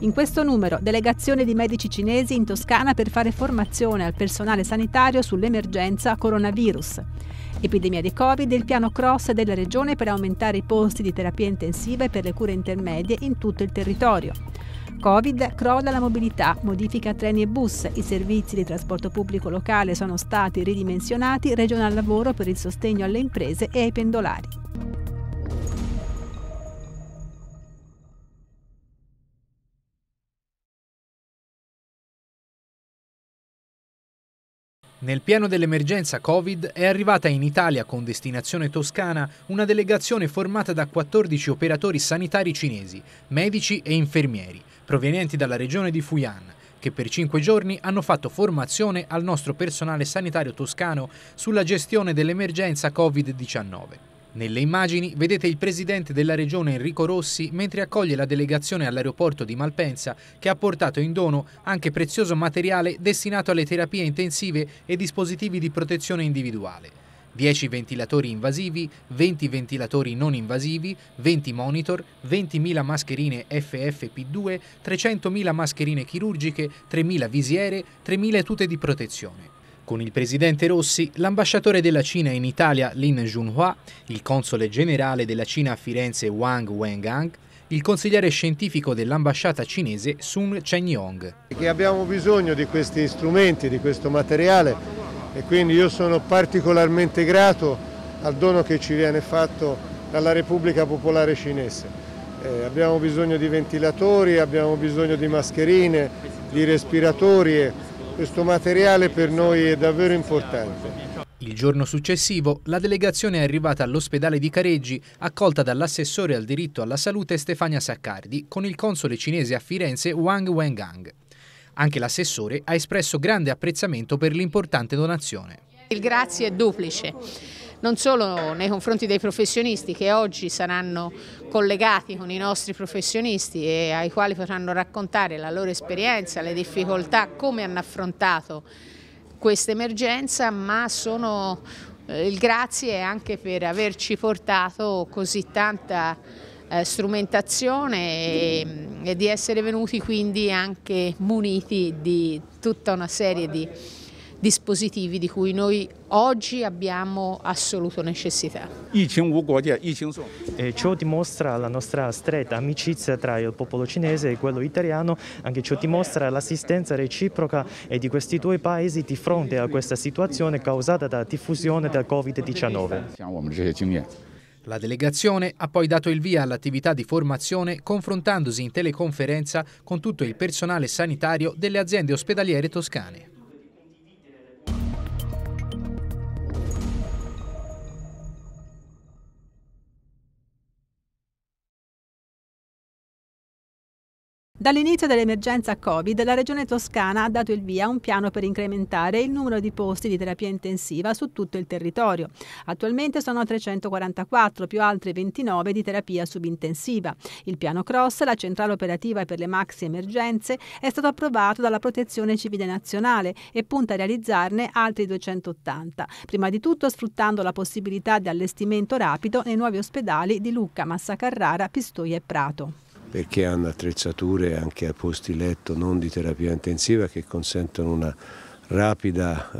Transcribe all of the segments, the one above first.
In questo numero, delegazione di medici cinesi in Toscana per fare formazione al personale sanitario sull'emergenza coronavirus. Epidemia di Covid e il piano cross della Regione per aumentare i posti di terapia intensiva e per le cure intermedie in tutto il territorio. Covid, crolla la mobilità, modifica treni e bus, i servizi di trasporto pubblico locale sono stati ridimensionati, regione al lavoro per il sostegno alle imprese e ai pendolari. Nel pieno dell'emergenza Covid è arrivata in Italia con destinazione toscana una delegazione formata da 14 operatori sanitari cinesi, medici e infermieri provenienti dalla regione di Fuyan, che per cinque giorni hanno fatto formazione al nostro personale sanitario toscano sulla gestione dell'emergenza Covid-19. Nelle immagini vedete il presidente della regione Enrico Rossi mentre accoglie la delegazione all'aeroporto di Malpensa che ha portato in dono anche prezioso materiale destinato alle terapie intensive e dispositivi di protezione individuale. 10 ventilatori invasivi, 20 ventilatori non invasivi, 20 monitor, 20.000 mascherine FFP2, 300.000 mascherine chirurgiche, 3.000 visiere, 3.000 tute di protezione. Con il presidente Rossi, l'ambasciatore della Cina in Italia Lin Junhua, il console generale della Cina a Firenze Wang Wengang, il consigliere scientifico dell'ambasciata cinese Sun Chenyong. Che abbiamo bisogno di questi strumenti, di questo materiale e quindi io sono particolarmente grato al dono che ci viene fatto dalla Repubblica Popolare Cinese. Eh, abbiamo bisogno di ventilatori, abbiamo bisogno di mascherine, di respiratori e questo materiale per noi è davvero importante. Il giorno successivo la delegazione è arrivata all'ospedale di Careggi, accolta dall'assessore al diritto alla salute Stefania Saccardi con il console cinese a Firenze Wang Wengang. Anche l'assessore ha espresso grande apprezzamento per l'importante donazione. Il grazie è duplice non solo nei confronti dei professionisti che oggi saranno collegati con i nostri professionisti e ai quali potranno raccontare la loro esperienza, le difficoltà, come hanno affrontato questa emergenza, ma sono eh, il grazie anche per averci portato così tanta eh, strumentazione e, e, di essere venuti quindi anche muniti di tutta una serie di dispositivi di cui noi oggi abbiamo assoluta necessità. E eh, ciò dimostra la nostra stretta amicizia tra il popolo cinese e quello italiano, anche ciò dimostra l'assistenza reciproca di questi due paesi di fronte a questa situazione causata dalla diffusione del Covid-19. La delegazione ha poi dato il via all'attività di formazione confrontandosi in teleconferenza con tutto il personale sanitario delle aziende ospedaliere toscane. Dall'inizio dell'emergenza Covid, la Regione Toscana ha dato il via a un piano per incrementare il numero di posti di terapia intensiva su tutto il territorio. Attualmente sono 344 più altri 29 di terapia subintensiva. Il piano Cross, la centrale operativa per le maxi emergenze, è stato approvato dalla Protezione Civile Nazionale e punta a realizzarne altri 280, prima di tutto sfruttando la possibilità di allestimento rapido nei nuovi ospedali di Lucca, Massa Carrara, Pistoia e Prato perché hanno attrezzature anche a posti letto non di terapia intensiva che consentono una rapida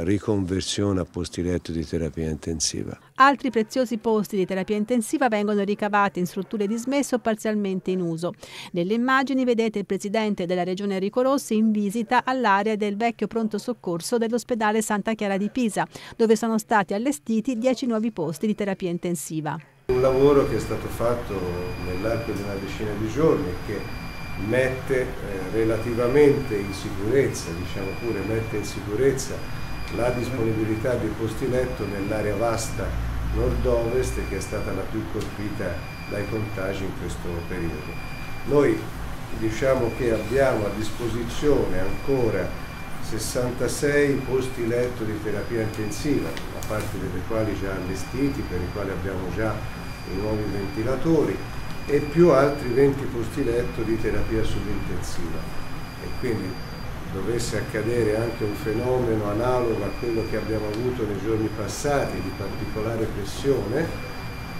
eh, riconversione a posti letto di terapia intensiva. Altri preziosi posti di terapia intensiva vengono ricavati in strutture dismesse o parzialmente in uso. Nelle immagini vedete il presidente della regione Enrico Rossi in visita all'area del vecchio pronto soccorso dell'ospedale Santa Chiara di Pisa, dove sono stati allestiti 10 nuovi posti di terapia intensiva. Un lavoro che è stato fatto nell'arco di una decina di giorni che mette eh, relativamente in sicurezza, diciamo pure, mette in sicurezza la disponibilità di posti letto nell'area vasta nord-ovest che è stata la più colpita dai contagi in questo periodo. Noi diciamo che abbiamo a disposizione ancora 66 posti letto di terapia intensiva, a parte delle quali già allestiti, per i quali abbiamo già i nuovi ventilatori, e più altri 20 posti letto di terapia subintensiva. E quindi dovesse accadere anche un fenomeno analogo a quello che abbiamo avuto nei giorni passati di particolare pressione,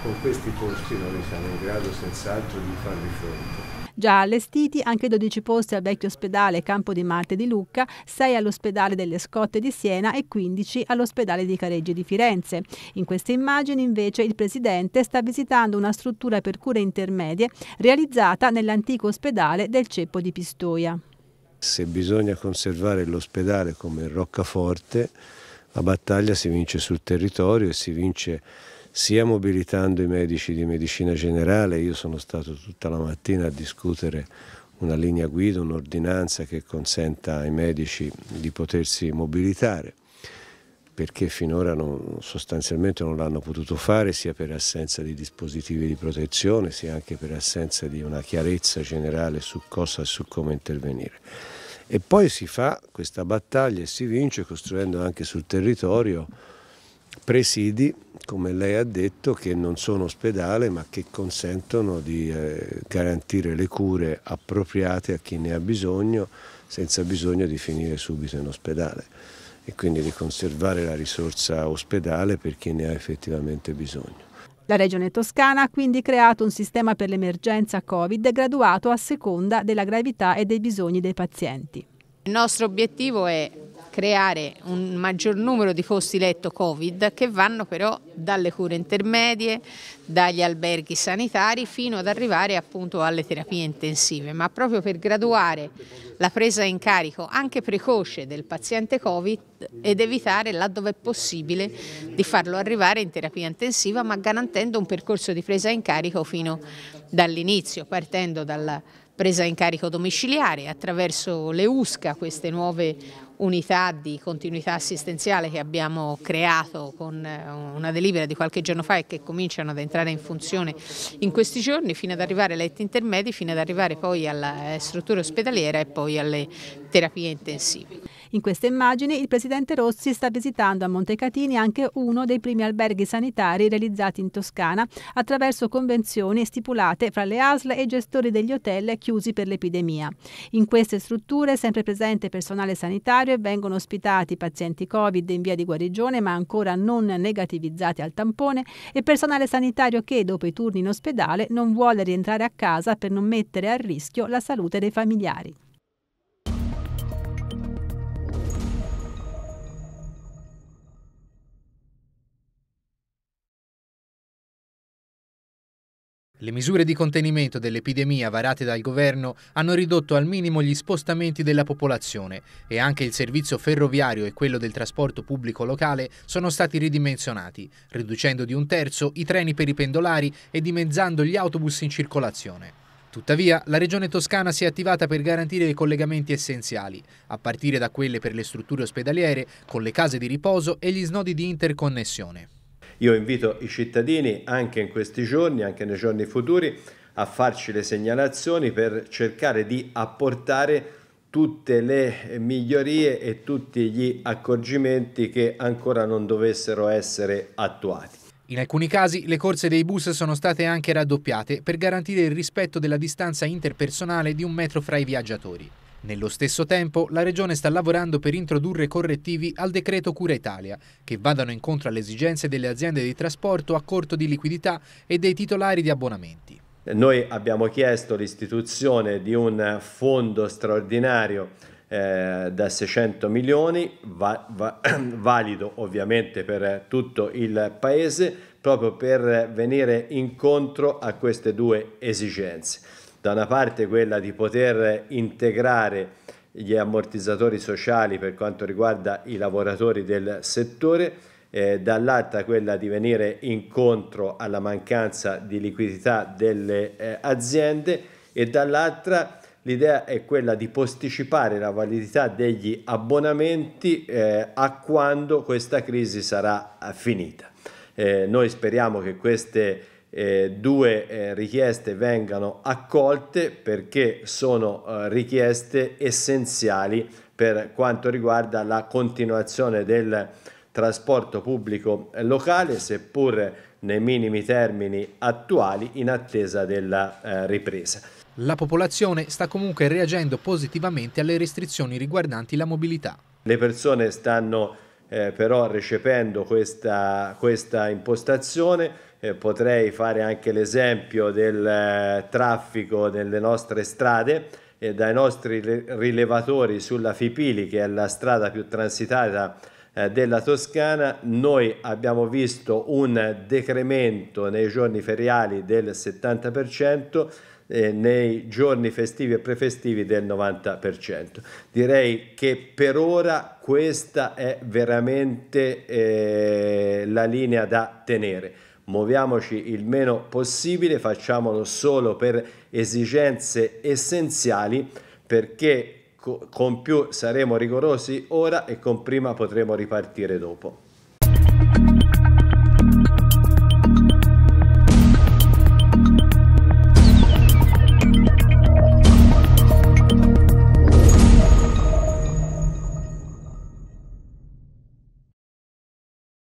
con questi posti noi siamo in grado senz'altro di farvi fronte. Già allestiti anche 12 posti al vecchio ospedale Campo di Marte di Lucca, 6 all'ospedale delle Scotte di Siena e 15 all'ospedale di Careggi di Firenze. In queste immagini invece il Presidente sta visitando una struttura per cure intermedie realizzata nell'antico ospedale del Ceppo di Pistoia. Se bisogna conservare l'ospedale come roccaforte, la battaglia si vince sul territorio e si vince sia mobilitando i medici di medicina generale, io sono stato tutta la mattina a discutere una linea guida, un'ordinanza che consenta ai medici di potersi mobilitare perché finora non, sostanzialmente non l'hanno potuto fare sia per assenza di dispositivi di protezione sia anche per assenza di una chiarezza generale su cosa e su come intervenire. E poi si fa questa battaglia e si vince costruendo anche sul territorio presidi, come lei ha detto, che non sono ospedale ma che consentono di eh, garantire le cure appropriate a chi ne ha bisogno senza bisogno di finire subito in ospedale e quindi di conservare la risorsa ospedale per chi ne ha effettivamente bisogno. La Regione Toscana ha quindi creato un sistema per l'emergenza Covid graduato a seconda della gravità e dei bisogni dei pazienti. Il nostro obiettivo è creare un maggior numero di posti letto Covid che vanno però dalle cure intermedie, dagli alberghi sanitari fino ad arrivare appunto alle terapie intensive, ma proprio per graduare la presa in carico anche precoce del paziente Covid ed evitare laddove è possibile di farlo arrivare in terapia intensiva ma garantendo un percorso di presa in carico fino dall'inizio, partendo dalla presa in carico domiciliare attraverso le USCA, queste nuove unità di continuità assistenziale che abbiamo creato con eh, una delibera di qualche giorno fa e che cominciano ad entrare in funzione in questi giorni fino ad arrivare ai letti intermedi, fino ad arrivare poi alla eh, struttura ospedaliera e poi alle terapie intensive. In queste immagini il presidente Rossi sta visitando a Montecatini anche uno dei primi alberghi sanitari realizzati in Toscana attraverso convenzioni stipulate fra le ASL e i gestori degli hotel chiusi per l'epidemia. In queste strutture è sempre presente personale sanitario e vengono ospitati pazienti Covid in via di guarigione ma ancora non negativizzati al tampone e personale sanitario che dopo i turni in ospedale non vuole rientrare a casa per non mettere a rischio la salute dei familiari. Le misure di contenimento dell'epidemia varate dal governo hanno ridotto al minimo gli spostamenti della popolazione e anche il servizio ferroviario e quello del trasporto pubblico locale sono stati ridimensionati, riducendo di un terzo i treni per i pendolari e dimezzando gli autobus in circolazione. Tuttavia, la Regione Toscana si è attivata per garantire i collegamenti essenziali, a partire da quelle per le strutture ospedaliere, con le case di riposo e gli snodi di interconnessione. Io invito i cittadini anche in questi giorni, anche nei giorni futuri, a farci le segnalazioni per cercare di apportare tutte le migliorie e tutti gli accorgimenti che ancora non dovessero essere attuati. In alcuni casi le corse dei bus sono state anche raddoppiate per garantire il rispetto della distanza interpersonale di un metro fra i viaggiatori. Nello stesso tempo, la Regione sta lavorando per introdurre correttivi al decreto Cura Italia, che vadano incontro alle esigenze delle aziende di trasporto a corto di liquidità e dei titolari di abbonamenti. Noi abbiamo chiesto l'istituzione di un fondo straordinario eh, da 600 milioni, va, va, valido ovviamente per tutto il Paese, proprio per venire incontro a queste due esigenze da una parte quella di poter integrare gli ammortizzatori sociali per quanto riguarda i lavoratori del settore, eh, dall'altra quella di venire incontro alla mancanza di liquidità delle eh, aziende e dall'altra l'idea è quella di posticipare la validità degli abbonamenti eh, a quando questa crisi sarà eh, finita. Eh, noi speriamo che queste eh, due eh, richieste vengano accolte perché sono eh, richieste essenziali per quanto riguarda la continuazione del trasporto pubblico locale, seppur nei minimi termini attuali, in attesa della eh, ripresa. La popolazione sta comunque reagendo positivamente alle restrizioni riguardanti la mobilità. Le persone stanno eh, però recependo questa, questa impostazione, eh, potrei fare anche l'esempio del eh, traffico nelle nostre strade eh, dai nostri rilevatori sulla Fipili che è la strada più transitata eh, della Toscana noi abbiamo visto un decremento nei giorni feriali del 70% eh, nei giorni festivi e prefestivi del 90%. Direi che per ora questa è veramente eh, la linea da tenere muoviamoci il meno possibile, facciamolo solo per esigenze essenziali perché con più saremo rigorosi ora e con prima potremo ripartire dopo.